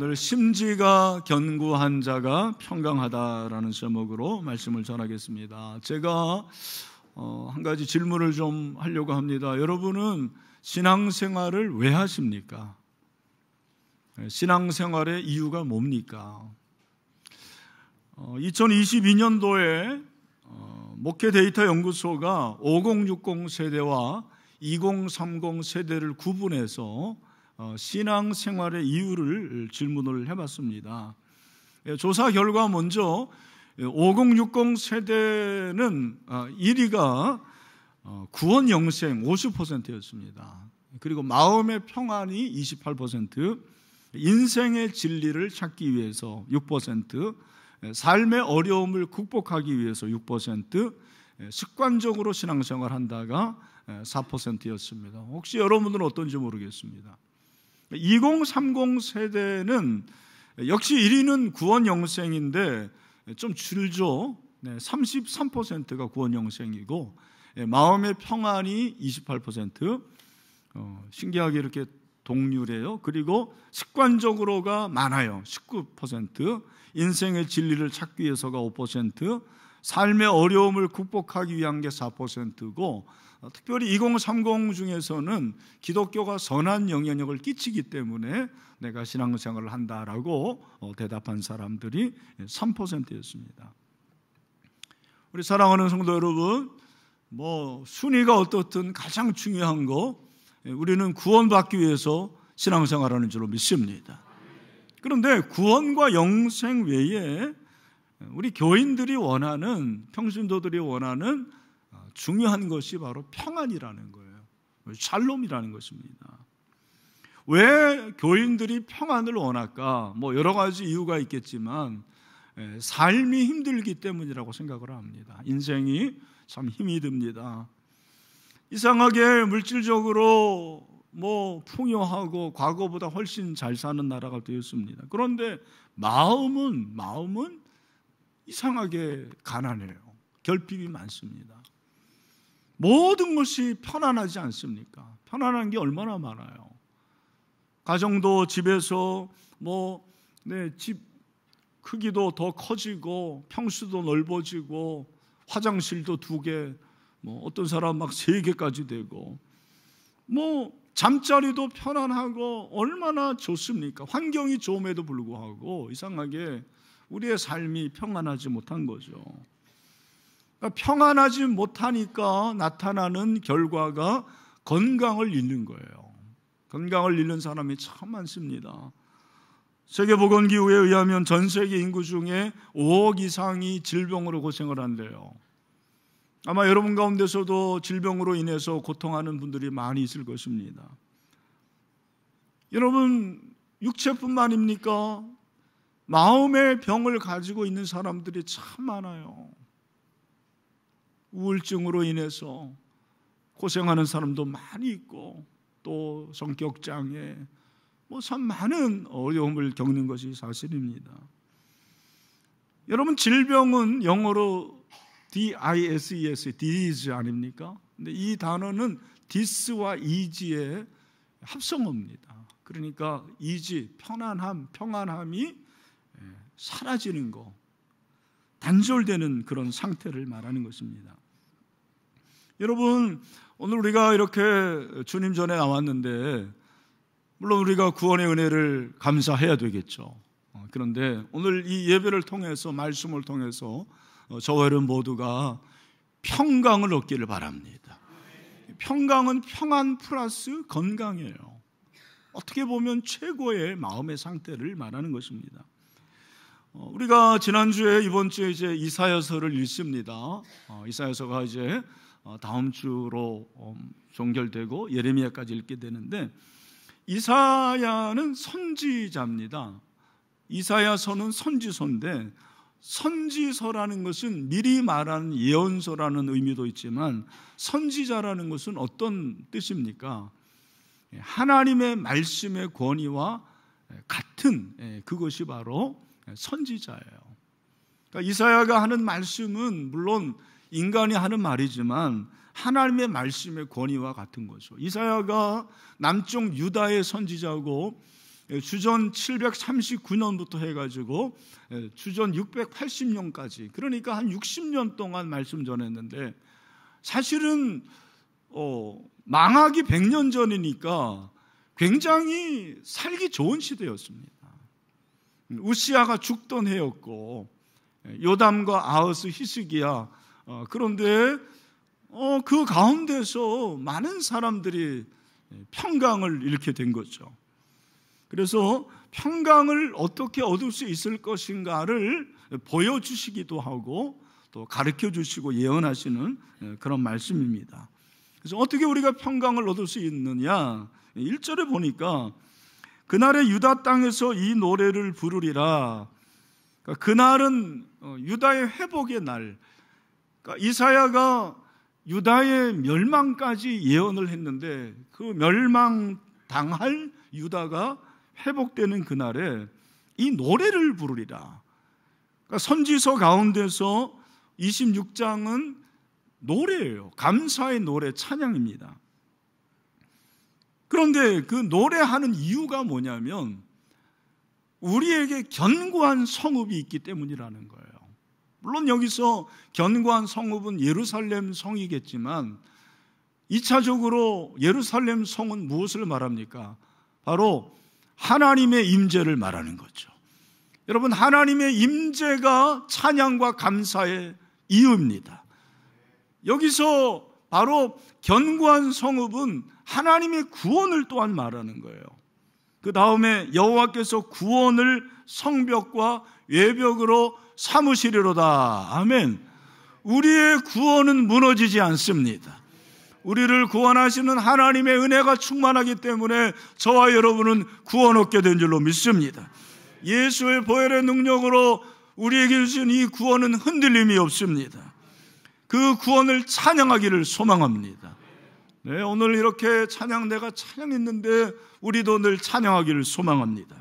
오늘 심지가 견고한 자가 평강하다라는 제목으로 말씀을 전하겠습니다. 제가 어, 한 가지 질문을 좀 하려고 합니다. 여러분은 신앙생활을 왜 하십니까? 네, 신앙생활의 이유가 뭡니까? 2022년도에 어, 어, 목회 데이터 연구소가 5060 세대와 2030 세대를 구분해서 어, 신앙생활의 이유를 질문을 해봤습니다. 예, 조사 결과 먼저 5060 예, 세대는 1위가 아, 어, 구원 영생 50%였습니다. 그리고 마음의 평안이 28%, 인생의 진리를 찾기 위해서 6%, 예, 삶의 어려움을 극복하기 위해서 6%, 습관적으로 신앙생활 한다가 4%였습니다. 혹시 여러분들은 어떤지 모르겠습니다. 2030 세대는 역시 1위는 구원 영생인데 좀 줄죠. 33%가 구원 영생이고 예, 마음의 평안이 28%. 어, 신기하게 이렇게 동률이에요. 그리고 습관적으로가 많아요. 19%. 인생의 진리를 찾기 위해서가 5%. 삶의 어려움을 극복하기 위한 게 4%고 어, 특별히 2030 중에서는 기독교가 선한 영향력을 끼치기 때문에 내가 신앙생활을 한다라고 어, 대답한 사람들이 3%였습니다. 우리 사랑하는 성도 여러분, 뭐 순위가 어떻든 가장 중요한 거 예, 우리는 구원받기 위해서 신앙생활하는 줄로 믿습니다. 그런데 구원과 영생 외에 우리 교인들이 원하는 평신도들이 원하는 중요한 것이 바로 평안이라는 거예요. 샬롬이라는 것입니다. 왜 교인들이 평안을 원할까? 뭐 여러 가지 이유가 있겠지만 예, 삶이 힘들기 때문이라고 생각을 합니다. 인생이 참 힘이 듭니다. 이상하게 물질적으로 뭐 풍요하고 과거보다 훨씬 잘 사는 나라가 되었습니다. 그런데 마음은 마음은 이상하게 가난해요. 결핍이 많습니다. 모든 것이 편안하지 않습니까? 편안한 게 얼마나 많아요. 가정도 집에서 뭐네집 크기도 더 커지고 평수도 넓어지고 화장실도 두 개, 뭐 어떤 사람 막 세 개까지 되고 뭐 잠자리도 편안하고 얼마나 좋습니까? 환경이 좋음에도 불구하고 이상하게 우리의 삶이 평안하지 못한 거죠. 그러니까 평안하지 못하니까 나타나는 결과가 건강을 잃는 거예요. 건강을 잃는 사람이 참 많습니다. 세계보건기구에 의하면 전 세계 인구 중에 5억 이상이 질병으로 고생을 한대요. 아마 여러분 가운데서도 질병으로 인해서 고통하는 분들이 많이 있을 것입니다. 여러분, 육체뿐만입니까? 마음의 병을 가지고 있는 사람들이 참 많아요. 우울증으로 인해서 고생하는 사람도 많이 있고 또 성격 장애 뭐 참 많은 어려움을 겪는 것이 사실입니다. 여러분 질병은 영어로 DISES, e disease 아닙니까? 근데 이 단어는 dis와 easy의 합성어입니다. 그러니까 easy, 편안함, 평안함이 예, 사라지는 거, 단절되는 그런 상태를 말하는 것입니다. 여러분, 오늘 우리가 이렇게 주님 전에 나왔는데, 물론 우리가 구원의 은혜를 감사해야 되겠죠. 어, 그런데 오늘 이 예배를 통해서, 말씀을 통해서 어, 저와 여러분 모두가 평강을 얻기를 바랍니다. 평강은 평안 플러스 건강이에요. 어떻게 보면 최고의 마음의 상태를 말하는 것입니다. 어, 우리가 지난주에 이번 주에 이제 이사여서를 읽습니다. 이사여서가 이제 어, 다음 주로 어, 종결되고 예레미야까지 읽게 되는데 이사야는 선지자입니다. 이사야서는 선지서인데 선지서라는 것은 미리 말하는 예언서라는 의미도 있지만 선지자라는 것은 어떤 뜻입니까? 예, 하나님의 말씀의 권위와 예, 같은 예, 그것이 바로 선지자예요. 그러니까 이사야가 하는 말씀은 물론 인간이 하는 말이지만 하나님의 말씀의 권위와 같은 거죠. 이사야가 남쪽 유다의 선지자고 예, 주전 739년부터 해가지고 예, 주전 680년까지 그러니까 한 60년 동안 말씀 전했는데 사실은 어, 망하기 100년 전이니까 굉장히 살기 좋은 시대였습니다. 음, 우시아가 죽던 해였고 예, 요담과 아우스 히스기야 어, 그런데 어, 그 가운데서 많은 사람들이 평강을 잃게 된 거죠. 그래서 평강을 어떻게 얻을 수 있을 것인가를 보여주시기도 하고 또 가르쳐 주시고 예언하시는 예, 그런 말씀입니다. 그래서 어떻게 우리가 평강을 얻을 수 있느냐? 1절에 보니까 그날의 유다 땅에서 이 노래를 부르리라. 그러니까 그날은 어, 유다의 회복의 날, 그러니까 이사야가 유다의 멸망까지 예언을 했는데 그 멸망 당할 유다가 회복되는 그날에 이 노래를 부르리라. 그러니까 선지서 가운데서 26장은 노래예요. 감사의 노래, 찬양입니다. 그런데 그 노래하는 이유가 뭐냐면 우리에게 견고한 성읍이 있기 때문이라는 거예요. 물론 여기서 견고한 성읍은 예루살렘 성이겠지만 2차적으로 예루살렘 성은 무엇을 말합니까? 바로 하나님의 임재를 말하는 거죠. 여러분 하나님의 임재가 찬양과 감사의 이유입니다. 여기서 바로 견고한 성읍은 하나님의 구원을 또한 말하는 거예요. 그 다음에 여호와께서 구원을 성벽과 외벽으로 삼으시리로다. 아멘. 우리의 구원은 무너지지 않습니다. 우리를 구원하시는 하나님의 은혜가 충만하기 때문에 저와 여러분은 구원 얻게 된 줄로 믿습니다. 예수의 보혈의 능력으로 우리에게 주신 이 구원은 흔들림이 없습니다. 그 구원을 찬양하기를 소망합니다. 네, 오늘 이렇게 찬양내가 찬양했는데 우리도 늘 찬양하기를 소망합니다.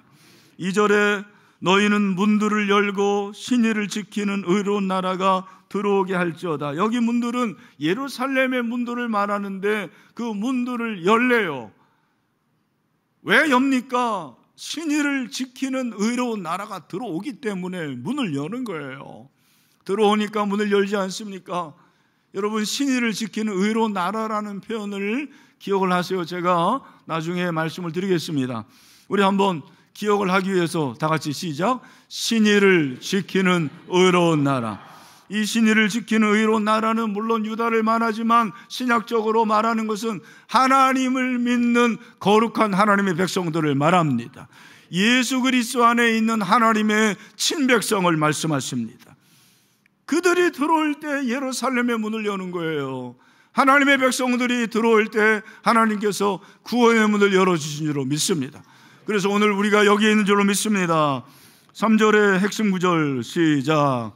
2절에 너희는 문들을 열고 신의를 지키는 의로운 나라가 들어오게 할지어다. 여기 문들은 예루살렘의 문들을 말하는데 그 문들을 열래요. 왜 엽니까? 신의를 지키는 의로운 나라가 들어오기 때문에 문을 여는 거예요. 들어오니까 문을 열지 않습니까? 여러분 신의를 지키는 의로운 나라라는 표현을 기억을 하세요. 제가 나중에 말씀을 드리겠습니다. 우리 한번 기억을 하기 위해서 다 같이 시작. 신의를 지키는 의로운 나라. 이 신의를 지키는 의로운 나라는 물론 유다를 말하지만 신약적으로 말하는 것은 하나님을 믿는 거룩한 하나님의 백성들을 말합니다. 예수 그리스도 안에 있는 하나님의 친백성을 말씀하십니다. 그들이 들어올 때 예루살렘의 문을 여는 거예요. 하나님의 백성들이 들어올 때 하나님께서 구원의 문을 열어주신 줄로 믿습니다. 그래서 오늘 우리가 여기에 있는 줄로 믿습니다. 3절의 핵심 구절 시작.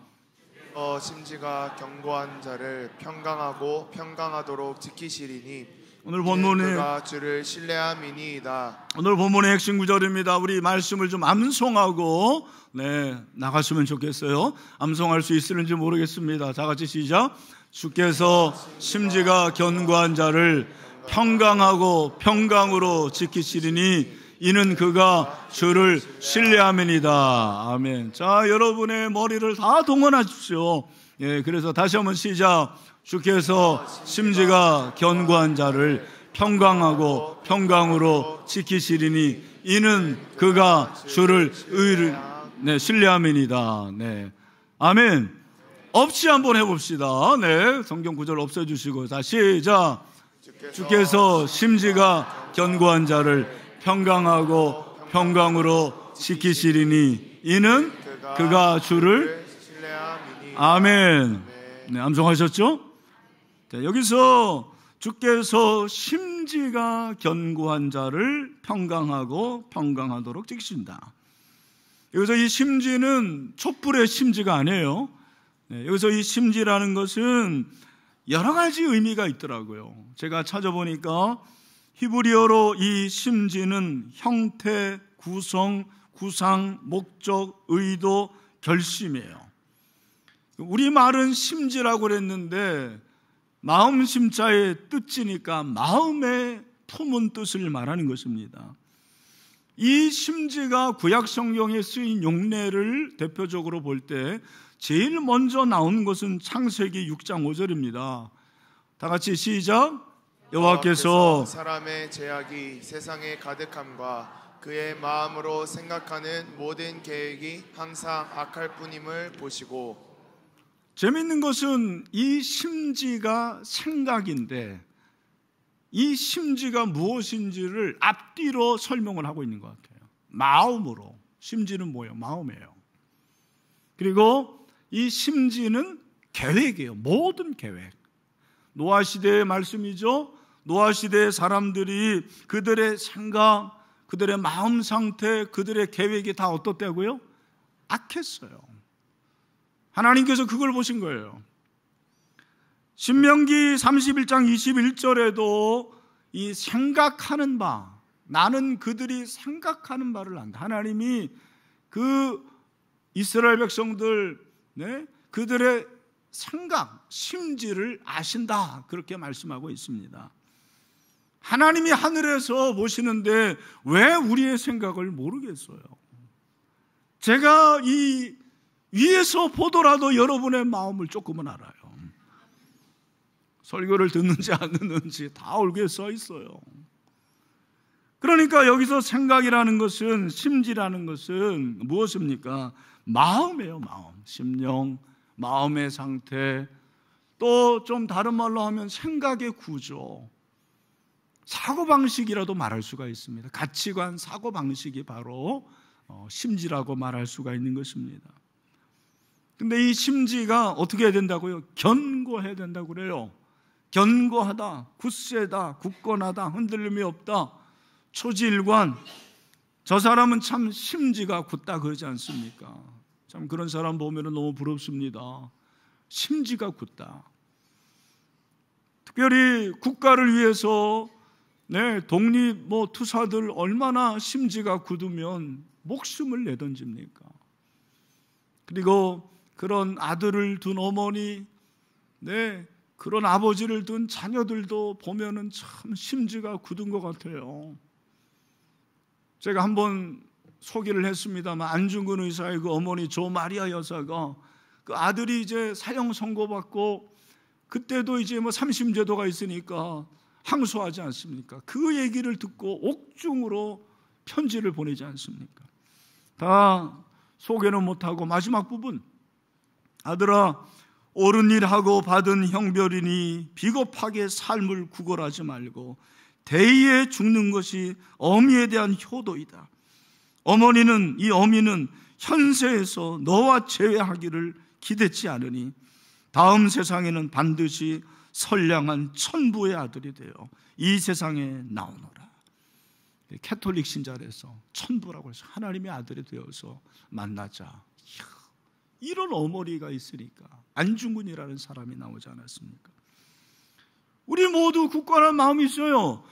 어, 심지가 견고한 자를 평강하고 평강하도록 지키시리니 오늘 본문의 주를 신뢰함이니이다. 오늘 본문의 핵심 구절입니다. 우리 말씀을 좀 암송하고 네, 나갔으면 좋겠어요. 암송할 수 있을지 모르겠습니다. 다 같이 시작. 주께서 심지가 견고한 자를 평강하고 평강으로 지키시리니 이는 그가 주를 신뢰함이니다. 아멘. 자, 여러분의 머리를 다 동원하십시오. 예, 그래서 다시 한번 시작. 주께서 심지가 견고한 자를 평강하고 평강으로 지키시리니 이는 그가 주를 의를 네, 신뢰함이니다. 네. 아멘. 없이 한번 해봅시다. 네. 성경 구절 없애주시고. 자, 시작. 주께서 심지가 견고한 자를 평강하고 평강으로 지키시리니 이는 그가 주를 아멘. 네, 암송하셨죠? 네, 여기서 주께서 심지가 견고한 자를 평강하고 평강하도록 지키신다. 여기서 이 심지는 촛불의 심지가 아니에요. 네, 여기서 이 심지라는 것은 여러 가지 의미가 있더라고요. 제가 찾아보니까 히브리어로 이 심지는 형태, 구성, 구상, 목적, 의도, 결심이에요. 우리 말은 심지라고 그랬는데 마음 심자의 뜻이니까 마음에 품은 뜻을 말하는 것입니다. 이 심지가 구약 성경에 쓰인 용례를 대표적으로 볼 때 제일 먼저 나온 것은 창세기 6장 5절입니다. 다 같이 시작. 여호와께서 아, 사람의 제약이 세상에 가득함과 그의 마음으로 생각하는 모든 계획이 항상 악할 뿐임을 보시고 재밌는 것은 이 심지가 생각인데 이 심지가 무엇인지를 앞뒤로 설명을 하고 있는 것 같아요. 마음으로 심지는 뭐예요? 마음이에요. 그리고 이 심지는 계획이에요. 모든 계획. 노아 시대의 말씀이죠. 노아 시대의 사람들이 그들의 생각, 그들의 마음 상태, 그들의 계획이 다 어떻다고요? 악했어요. 하나님께서 그걸 보신 거예요. 신명기 31장 21절에도 이 생각하는 바, 나는 그들이 생각하는 바를 안다. 하나님이 그 이스라엘 백성들, 네? 그들의 생각, 심지를 아신다. 그렇게 말씀하고 있습니다. 하나님이 하늘에서 보시는데 왜 우리의 생각을 모르겠어요? 제가 이 위에서 보더라도 여러분의 마음을 조금은 알아요. 설교를 듣는지 안 듣는지 다 얼굴에 써 있어요. 그러니까 여기서 생각이라는 것은 심지라는 것은 무엇입니까? 마음이에요, 마음. 심령, 마음의 상태. 또 좀 다른 말로 하면 생각의 구조. 사고방식이라도 말할 수가 있습니다. 가치관, 사고방식이 바로 어, 심지라고 말할 수가 있는 것입니다. 근데 이 심지가 어떻게 해야 된다고요? 견고해야 된다고 그래요. 견고하다, 굳세다, 굳건하다, 흔들림이 없다, 초지일관. 저 사람은 참 심지가 굳다 그러지 않습니까? 참 그런 사람 보면 너무 부럽습니다. 심지가 굳다. 특별히 국가를 위해서 네, 독립 뭐 투사들 얼마나 심지가 굳으면 목숨을 내던집니까? 그리고 그런 아들을 둔 어머니, 네, 그런 아버지를 둔 자녀들도 보면은 참 심지가 굳은 것 같아요. 제가 한번 소개를 했습니다만 안중근 의사의 그 어머니 조 마리아 여사가 그 아들이 이제 사형 선고받고 그때도 이제 뭐 삼심제도가 있으니까 항소하지 않습니까? 그 얘기를 듣고 옥중으로 편지를 보내지 않습니까? 다 소개는 못하고 마지막 부분 아들아 옳은 일하고 받은 형별이니 비겁하게 삶을 구걸하지 말고 대의에 죽는 것이 어미에 대한 효도이다. 어머니는 이 어미는 현세에서 너와 재회하기를 기대치 않으니 다음 세상에는 반드시 선량한 천부의 아들이 되어 이 세상에 나오노라. 캐톨릭 신자래서 천부라고 해서 하나님의 아들이 되어서 만나자. 이야, 이런 어머니가 있으니까 안중근이라는 사람이 나오지 않았습니까? 우리 모두 굳건한 마음이 있어요.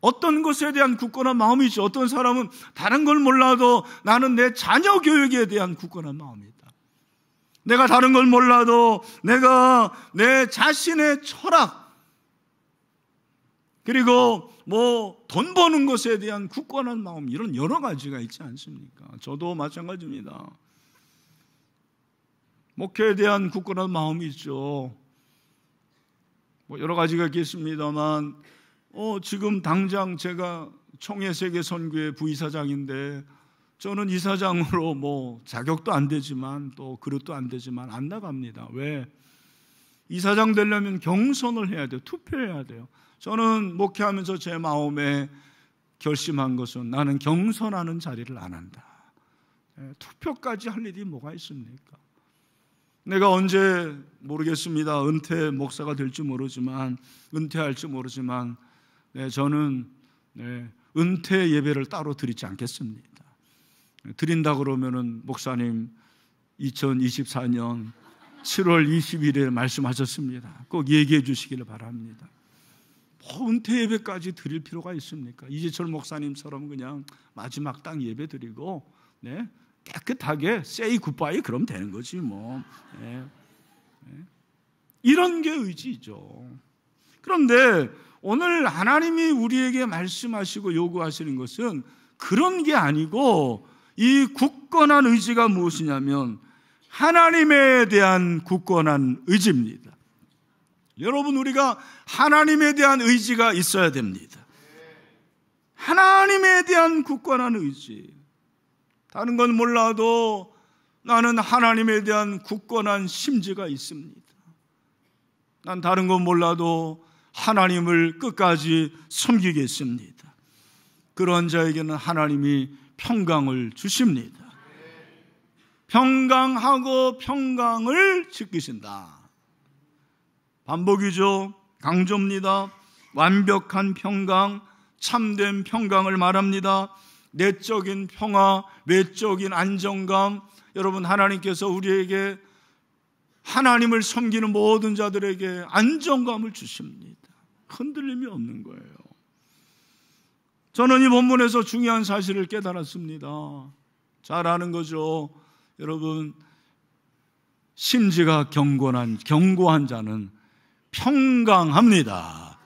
어떤 것에 대한 굳건한 마음이죠. 어떤 사람은 다른 걸 몰라도 나는 내 자녀 교육에 대한 굳건한 마음이다. 내가 다른 걸 몰라도 내가 내 자신의 철학 그리고 뭐 돈 버는 것에 대한 굳건한 마음 이런 여러 가지가 있지 않습니까? 저도 마찬가지입니다. 목회에 대한 굳건한 마음이 있죠. 뭐 여러 가지가 있겠습니다만 어, 지금 당장 제가 총회세계 선교회 부이사장인데 저는 이사장으로 뭐 자격도 안 되지만 또 그릇도 안 되지만 안 나갑니다. 왜? 이사장 되려면 경선을 해야 돼요. 투표해야 돼요. 저는 목회하면서 제 마음에 결심한 것은 나는 경선하는 자리를 안 한다. 예, 투표까지 할 일이 뭐가 있습니까? 내가 언제 모르겠습니다. 은퇴 목사가 될지 모르지만 은퇴할지 모르지만 네, 저는 네, 은퇴 예배를 따로 드리지 않겠습니다. 드린다 그러면은 목사님 2024년 7월 20일에 말씀하셨습니다. 꼭 얘기해 주시기를 바랍니다. 뭐 은퇴 예배까지 드릴 필요가 있습니까? 이재철 목사님처럼 그냥 마지막 땅 예배 드리고 네? 깨끗하게 세이 굿바이 그럼 되는 거지 뭐. 네. 네. 이런 게 의지죠. 그런데 오늘 하나님이 우리에게 말씀하시고 요구하시는 것은 그런 게 아니고 이 굳건한 의지가 무엇이냐면 하나님에 대한 굳건한 의지입니다. 여러분 우리가 하나님에 대한 의지가 있어야 됩니다. 하나님에 대한 굳건한 의지. 다른 건 몰라도 나는 하나님에 대한 굳건한 심지가 있습니다. 난 다른 건 몰라도 하나님을 끝까지 섬기겠습니다. 그런 자에게는 하나님이 평강을 주십니다. 평강하고 평강을 지키신다. 반복이죠. 강조입니다. 완벽한 평강, 참된 평강을 말합니다. 내적인 평화, 외적인 안정감. 여러분, 하나님께서 우리에게 하나님을 섬기는 모든 자들에게 안정감을 주십니다. 흔들림이 없는 거예요. 저는 이 본문에서 중요한 사실을 깨달았습니다. 잘 아는 거죠. 여러분, 심지가 경건한, 경고한 자는 평강합니다.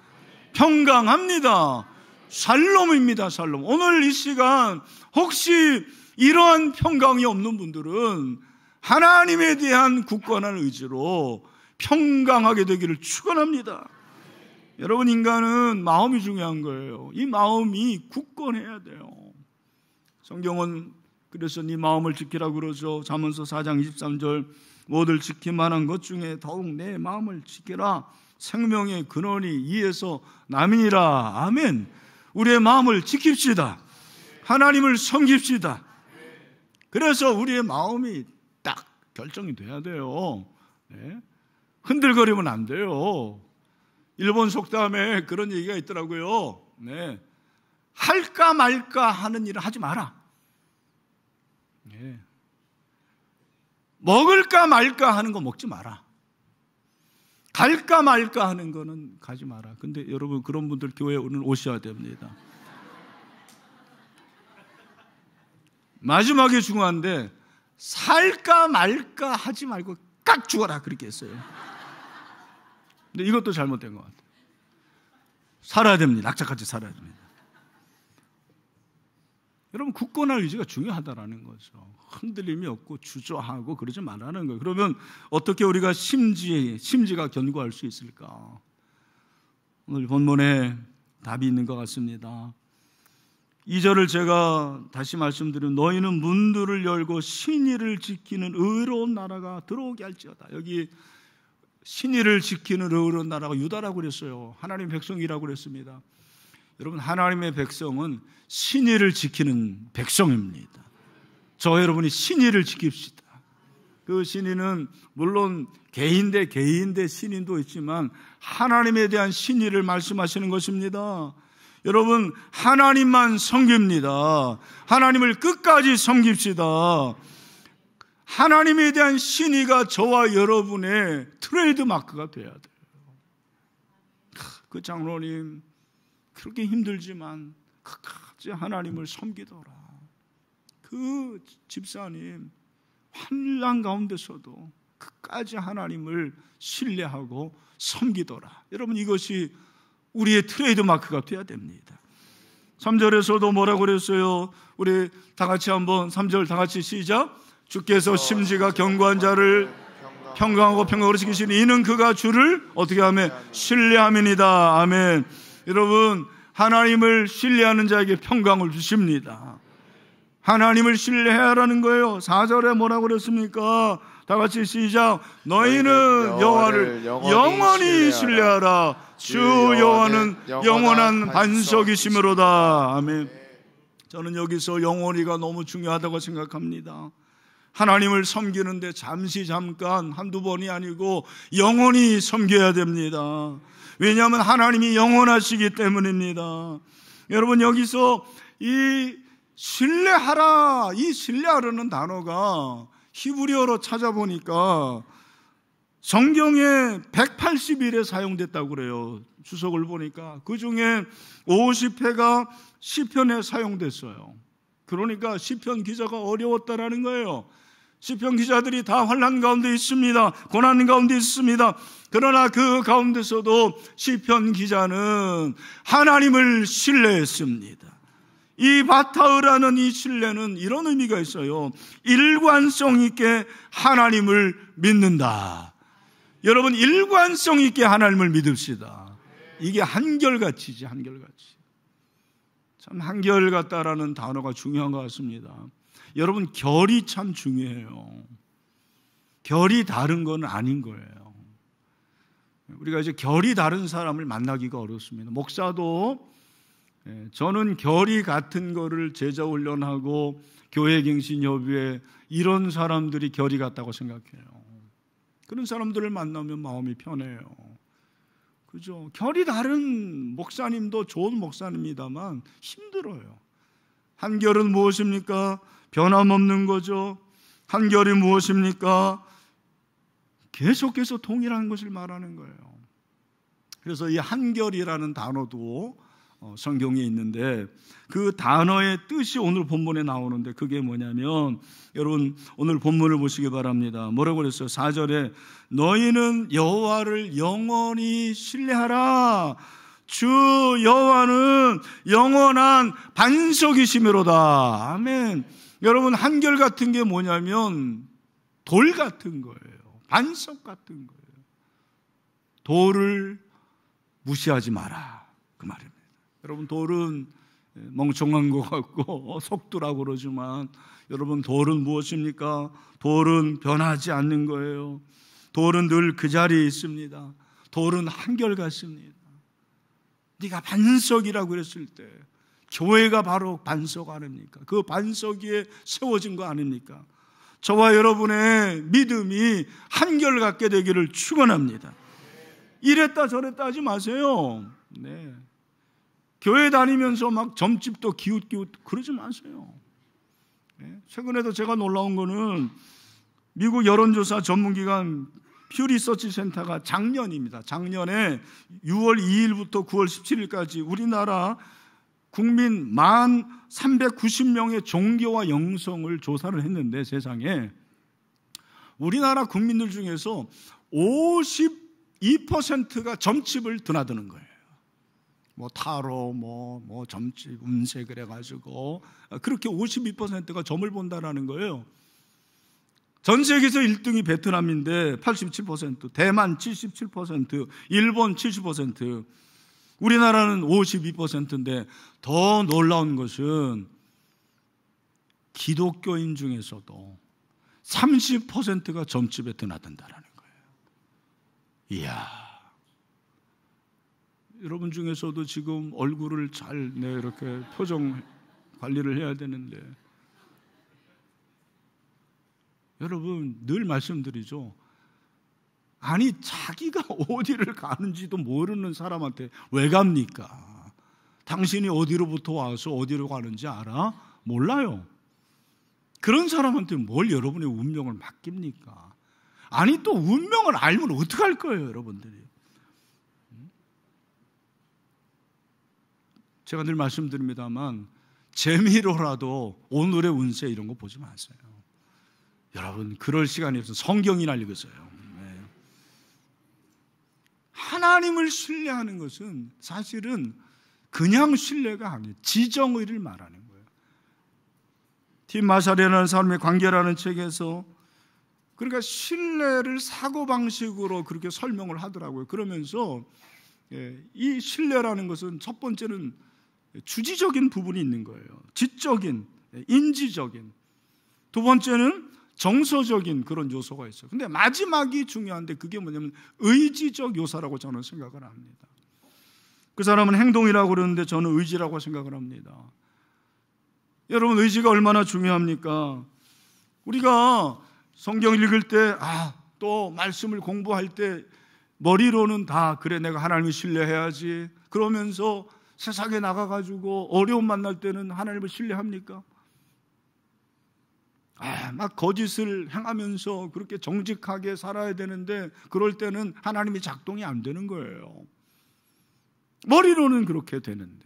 평강합니다. 살롬입니다, 살롬. 오늘 이 시간 혹시 이러한 평강이 없는 분들은 하나님에 대한 굳건한 의지로 평강하게 되기를 축원합니다. 여러분 인간은 마음이 중요한 거예요. 이 마음이 굳건해야 돼요. 성경은 그래서 네 마음을 지키라 고 그러죠. 잠언서 4장 23절 모두를 지킬 만한 것 중에 더욱 내 마음을 지키라. 생명의 근원이 이에서 남이니라. 아멘. 우리의 마음을 지킵시다. 하나님을 섬깁시다. 그래서 우리의 마음이 딱 결정이 돼야 돼요. 네. 흔들거리면 안 돼요. 일본 속담에 그런 얘기가 있더라고요. 네. 할까 말까 하는 일을 하지 마라. 네. 먹을까 말까 하는 거 먹지 마라. 갈까 말까 하는 거는 가지 마라. 근데 여러분 그런 분들 교회에 오늘 오셔야 됩니다. 마지막에 중요한데 살까 말까 하지 말고 깍 죽어라 그렇게 했어요. 근데 이것도 잘못된 것 같아요. 살아야 됩니다. 낙자같이 살아야 됩니다. 여러분 굳건할 의지가 중요하다라는 거죠. 흔들림이 없고 주저하고 그러지 말라는 거예요. 그러면 어떻게 우리가 심지 심지가 견고할 수 있을까? 오늘 본문에 답이 있는 것 같습니다. 이절을 제가 다시 말씀드리면 너희는 문들을 열고 신의를 지키는 의로운 나라가 들어오게 할지어다. 여기 신의를 지키는 의로운 나라가 유다라고 그랬어요. 하나님 백성이라고 그랬습니다. 여러분 하나님의 백성은 신의를 지키는 백성입니다. 저 여러분이 신의를 지킵시다. 그 신의는 물론 개인 대 개인 대 신인도 있지만 하나님에 대한 신의를 말씀하시는 것입니다. 여러분 하나님만 섬깁니다. 하나님을 끝까지 섬깁시다. 하나님에 대한 신의가 저와 여러분의 트레이드 마크가 돼야 돼요. 그 장로님 그렇게 힘들지만 그까지 하나님을 섬기더라. 그 집사님 환란 가운데서도 끝까지 하나님을 신뢰하고 섬기더라. 여러분 이것이 우리의 트레이드 마크가 돼야 됩니다. 3절에서도 뭐라고 그랬어요? 우리 다 같이 한번 3절 다 같이 시작. 주께서 어, 심지가 경고한 자를 평강하고 평강으로 지키시니 이는 그가 주를 어떻게 하며 신뢰함이니다. 아멘. 여러분 하나님을 신뢰하는 자에게 평강을 주십니다. 하나님을 신뢰하라는 거예요. 4절에 뭐라고 그랬습니까? 다 같이 시작. 너희는 여호와를 영원히 신뢰하라. 주 여호와는 영원한 반석이시므로다. 아멘. 저는 여기서 영원히가 너무 중요하다고 생각합니다. 하나님을 섬기는데 잠시 잠깐 한두 번이 아니고 영원히 섬겨야 됩니다. 왜냐하면 하나님이 영원하시기 때문입니다. 여러분 여기서 이 신뢰하라 이 신뢰하라는 단어가 히브리어로 찾아보니까 성경에 180일에 사용됐다고 그래요. 주석을 보니까 그 중에 50회가 시편에 사용됐어요. 그러니까 시편 기자가 어려웠다라는 거예요. 시편 기자들이 다 환란 가운데 있습니다. 고난 가운데 있습니다. 그러나 그 가운데서도 시편 기자는 하나님을 신뢰했습니다. 이 바타흐라는 이 신뢰는 이런 의미가 있어요. 일관성 있게 하나님을 믿는다. 여러분 일관성 있게 하나님을 믿읍시다. 이게 한결같이지 한결같이. 참 한결같다라는 단어가 중요한 것 같습니다. 여러분 결이 참 중요해요. 결이 다른 건 아닌 거예요. 우리가 이제 결이 다른 사람을 만나기가 어렵습니다. 목사도 예, 저는 결이 같은 거를 제자 훈련하고 교회 갱신 협의회 이런 사람들이 결이 같다고 생각해요. 그런 사람들을 만나면 마음이 편해요. 그죠? 결이 다른 목사님도 좋은 목사입니다만 힘들어요. 한 결은 무엇입니까? 변함없는 거죠. 한결이 무엇입니까? 계속해서 동일한 것을 말하는 거예요. 그래서 이 한결이라는 단어도 어, 성경에 있는데 그 단어의 뜻이 오늘 본문에 나오는데 그게 뭐냐면 여러분 오늘 본문을 보시기 바랍니다. 뭐라고 그랬어요? 4절에 너희는 여호와를 영원히 신뢰하라. 주 여호와는 영원한 반석이시므로다. 아멘. 여러분 한결 같은 게 뭐냐면 돌 같은 거예요. 반석 같은 거예요. 돌을 무시하지 마라. 그 말입니다. 여러분 돌은 멍청한 것 같고 어, 속도라고 그러지만 여러분 돌은 무엇입니까? 돌은 변하지 않는 거예요. 돌은 늘 그 자리에 있습니다. 돌은 한결같습니다. 네가 반석이라고 그랬을 때 교회가 바로 반석 아닙니까? 그 반석 위에 세워진 거 아닙니까? 저와 여러분의 믿음이 한결같게 되기를 축원합니다. 이랬다 저랬다 하지 마세요. 네. 교회 다니면서 막 점집도 기웃기웃 그러지 마세요. 네. 최근에도 제가 놀라운 거는 미국 여론조사 전문기관 퓨 리서치 센터가 작년입니다. 작년에 6월 2일부터 9월 17일까지 우리나라 국민 만 390명의 종교와 영성을 조사를 했는데 세상에 우리나라 국민들 중에서 52%가 점집을 드나드는 거예요. 뭐 타로 뭐, 뭐 점집 음색을 해가지고 그렇게 52%가 점을 본다라는 거예요. 전 세계에서 1등이 베트남인데 87%, 대만 77%, 일본 70%, 우리나라는 52%인데 더 놀라운 것은 기독교인 중에서도 30%가 점집에 드나든다라는 거예요. 이야. 여러분 중에서도 지금 얼굴을 잘 네, 이렇게 표정 관리를 해야 되는데 여러분 늘 말씀드리죠. 아니 자기가 어디를 가는지도 모르는 사람한테 왜 갑니까? 당신이 어디로부터 와서 어디로 가는지 알아? 몰라요. 그런 사람한테 뭘 여러분의 운명을 맡깁니까? 아니 또 운명을 알면 어떻게 할 거예요, 여러분들이? 음? 제가 늘 말씀드립니다만 재미로라도 오늘의 운세 이런 거 보지 마세요. 여러분 그럴 시간이 없어 성경이나 읽으세요. 하나님을 신뢰하는 것은 사실은 그냥 신뢰가 아니에요. 지정의를 말하는 거예요. 팀 마샬이라는 사람의 관계라는 책에서 그러니까 신뢰를 사고방식으로 그렇게 설명을 하더라고요. 그러면서 예, 이 신뢰라는 것은 첫 번째는 주지적인 부분이 있는 거예요. 지적인, 예, 인지적인. 두 번째는 정서적인 그런 요소가 있어요. 근데 마지막이 중요한데 그게 뭐냐면 의지적 요사라고 저는 생각을 합니다. 그 사람은 행동이라고 그러는데 저는 의지라고 생각을 합니다. 여러분 의지가 얼마나 중요합니까? 우리가 성경 읽을 때, 아, 또 말씀을 공부할 때 머리로는 다 그래 내가 하나님을 신뢰해야지. 그러면서 세상에 나가가지고 어려움 만날 때는 하나님을 신뢰합니까? 아, 막 거짓을 행하면서 그렇게 정직하게 살아야 되는데 그럴 때는 하나님이 작동이 안 되는 거예요. 머리로는 그렇게 되는데.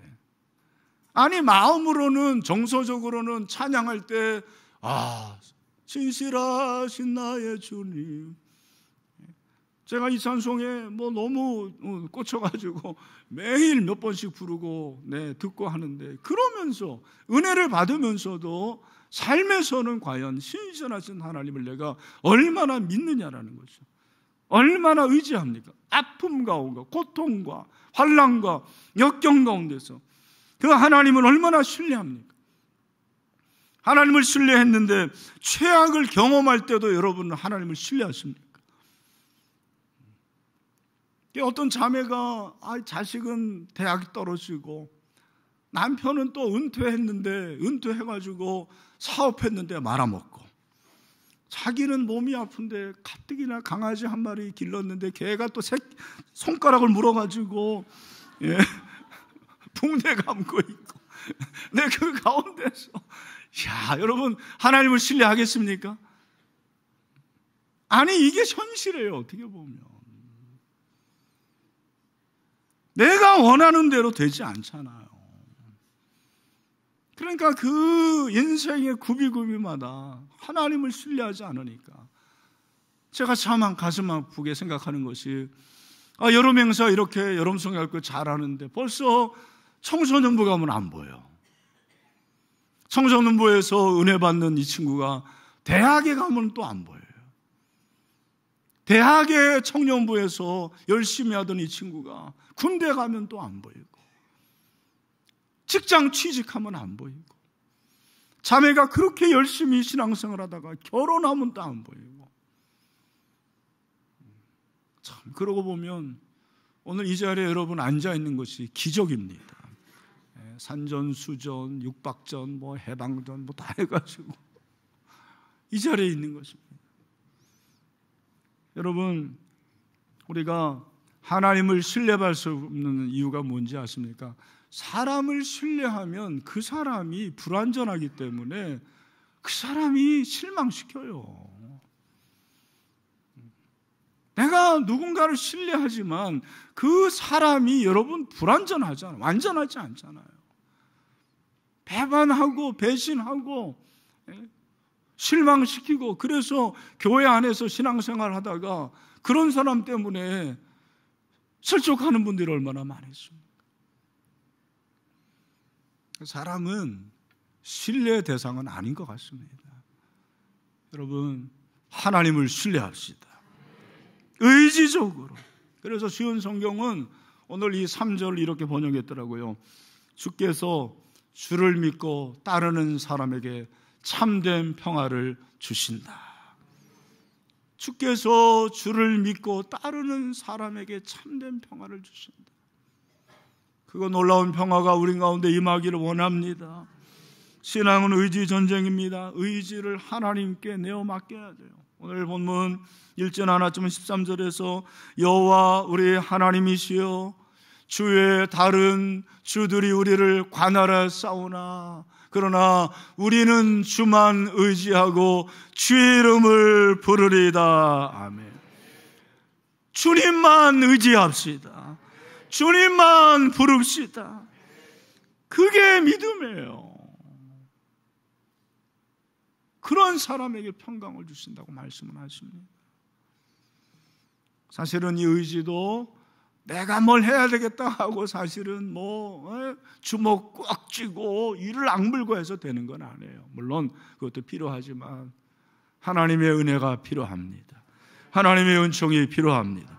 아니, 마음으로는 정서적으로는 찬양할 때, 아, 진실하신 나의 주님. 제가 이산송에 뭐 너무 어, 꽂혀가지고 매일 몇 번씩 부르고, 네, 듣고 하는데, 그러면서, 은혜를 받으면서도 삶에서는 과연 신실하신 하나님을 내가 얼마나 믿느냐라는 거죠. 얼마나 의지합니까? 아픔 가운데, 고통과 환란과 역경 가운데서 그 하나님을 얼마나 신뢰합니까? 하나님을 신뢰했는데 최악을 경험할 때도 여러분은 하나님을 신뢰하십니까? 그 어떤 자매가 아, 자식은 대학 떨어지고 남편은 또 은퇴했는데 은퇴해가지고 사업했는데 말아먹고 자기는 몸이 아픈데 가뜩이나 강아지 한 마리 길렀는데 개가 또 새, 손가락을 물어가지고 예, 붕대 감고 있고 내그 네, 가운데서 야 여러분 하나님을 신뢰하겠습니까? 아니 이게 현실이에요 어떻게 보면 내가 원하는 대로 되지 않잖아요 그러니까 그 인생의 구비구비마다 하나님을 신뢰하지 않으니까 제가 참 가슴 아프게 생각하는 것이 아, 여름 행사 이렇게 여름 성경학교 잘하는데 벌써 청소년부 가면 안 보여. 청소년부에서 은혜 받는 이 친구가 대학에 가면 또 안 보여요. 대학의 청년부에서 열심히 하던 이 친구가 군대 가면 또 안 보이고. 직장 취직하면 안 보이고 자매가 그렇게 열심히 신앙생활 하다가 결혼하면 또 안 보이고 참 그러고 보면 오늘 이 자리에 여러분 앉아 있는 것이 기적입니다. 예, 산전, 수전, 육박전, 뭐 해방전 뭐 다 해가지고 이 자리에 있는 것입니다. 여러분 우리가 하나님을 신뢰할 수 없는 이유가 뭔지 아십니까? 사람을 신뢰하면 그 사람이 불완전하기 때문에 그 사람이 실망시켜요. 내가 누군가를 신뢰하지만 그 사람이 여러분 불완전하잖아요. 완전하지 않잖아요. 배반하고 배신하고 예? 실망시키고 그래서 교회 안에서 신앙생활 하다가 그런 사람 때문에 실족하는 분들이 얼마나 많았습니까? 사람은 신뢰 대상은 아닌 것 같습니다. 여러분, 하나님을 신뢰합시다. 의지적으로. 그래서 쉬운 성경은 오늘 이 3절 을 이렇게 번역했더라고요. 주께서 주를 믿고 따르는 사람에게 참된 평화를 주신다. 주께서 주를 믿고 따르는 사람에게 참된 평화를 주신다. 그거 놀라운 평화가 우리 가운데 임하기를 원합니다. 신앙은 의지 전쟁입니다. 의지를 하나님께 내어 맡겨야 돼요. 오늘 본문 1절 하나쯤 13절에서 여호와 우리 하나님이시여 주의 다른 주들이 우리를 관하라 싸우나 그러나 우리는 주만 의지하고 주의 이름을 부르리다. 아멘. 주님만 의지합시다. 주님만 부릅시다. 그게 믿음이에요. 그런 사람에게 평강을 주신다고 말씀을 하십니다. 사실은 이 의지도 내가 뭘 해야 되겠다 하고 사실은 뭐 어? 주먹 꽉 쥐고 이를 악물고 해서 되는 건 아니에요. 물론 그것도 필요하지만 하나님의 은혜가 필요합니다. 하나님의 은총이 필요합니다.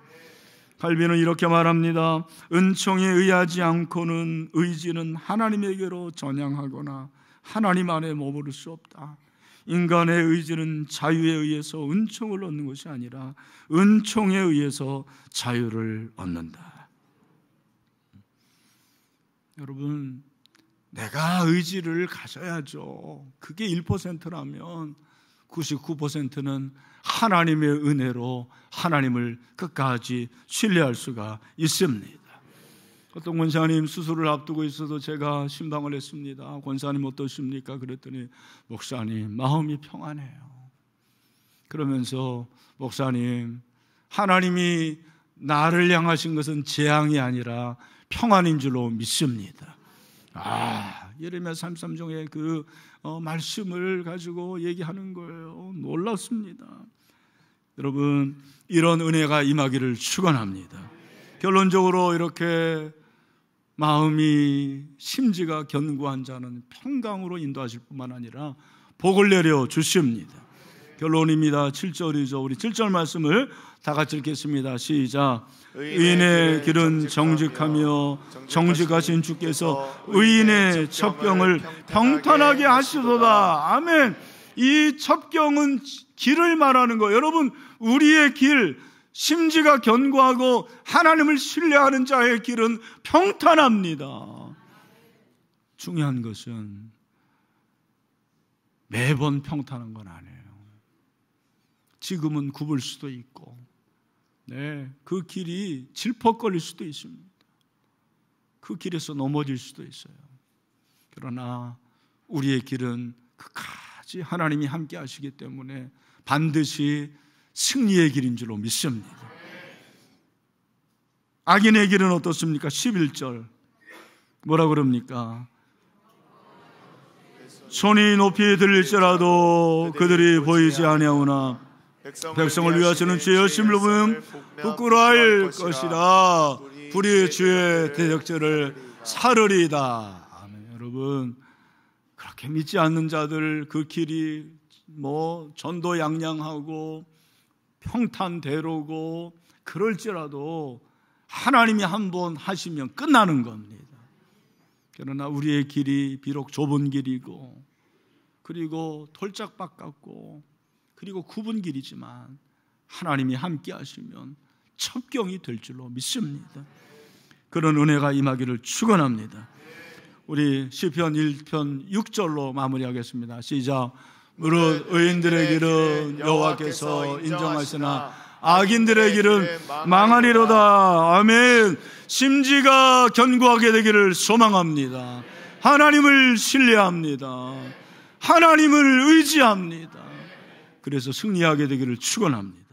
갈비는 이렇게 말합니다. 은총에 의하지 않고는 의지는 하나님에게로 전향하거나 하나님 안에 머무를 수 없다. 인간의 의지는 자유에 의해서 은총을 얻는 것이 아니라 은총에 의해서 자유를 얻는다. 여러분, 내가 의지를 가져야죠. 그게 1%라면 99%는 하나님의 은혜로 하나님을 끝까지 신뢰할 수가 있습니다. 어떤 권사님 수술을 앞두고 있어도 제가 심방을 했습니다. 권사님 어떠십니까? 그랬더니 목사님 마음이 평안해요. 그러면서 목사님 하나님이 나를 향하신 것은 재앙이 아니라 평안인 줄로 믿습니다. 아, 예레미야 33종의 그 어, 말씀을 가지고 얘기하는 거예요. 놀랍습니다. 여러분 이런 은혜가 임하기를 축원합니다. 결론적으로 이렇게 마음이 심지가 견고한 자는 평강으로 인도하실 뿐만 아니라 복을 내려 주십니다. 결론입니다. 7절이죠. 우리 7절 말씀을 다 같이 읽겠습니다. 시작. 의인의 길은 정직하며 정직하신 주께서 의인의 첩경을 평탄하게 하시도다. 아멘. 이 첩경은 길을 말하는 거. 여러분, 우리의 길, 심지가 견고하고 하나님을 신뢰하는 자의 길은 평탄합니다. 중요한 것은 매번 평탄한 건 아니에요. 지금은 굽을 수도 있고, 네, 그 길이 질퍽거릴 수도 있습니다. 그 길에서 넘어질 수도 있어요. 그러나 우리의 길은 그까지 하나님이 함께 하시기 때문에 반드시 승리의 길인 줄로 믿습니다. 악인의 길은 어떻습니까? 11절. 뭐라 그럽니까? 손이 높이 들릴지라도 그들이 보이지 아니하오나 백성을 위하시는 주의 심로 보면 부끄러울 것이라 불의 주의 대적절을 사르리다. 아멘. 여러분 그렇게 믿지 않는 자들 그 길이 뭐 전도 양양하고 평탄대로고 그럴지라도 하나님이 한번 하시면 끝나는 겁니다. 그러나 우리의 길이 비록 좁은 길이고 그리고 돌짝박 같고 그리고 굽은 길이지만 하나님이 함께 하시면 첩경이 될 줄로 믿습니다. 그런 은혜가 임하기를 축원합니다. 우리 시편 1편 6절로 마무리하겠습니다. 시작. 무릇 의인들의 길은 여호와께서 인정하시나 악인들의 길은 망하리로다. 아멘. 심지가 견고하게 되기를 소망합니다. 하나님을 신뢰합니다. 하나님을 의지합니다. 그래서 승리하게 되기를 축원합니다.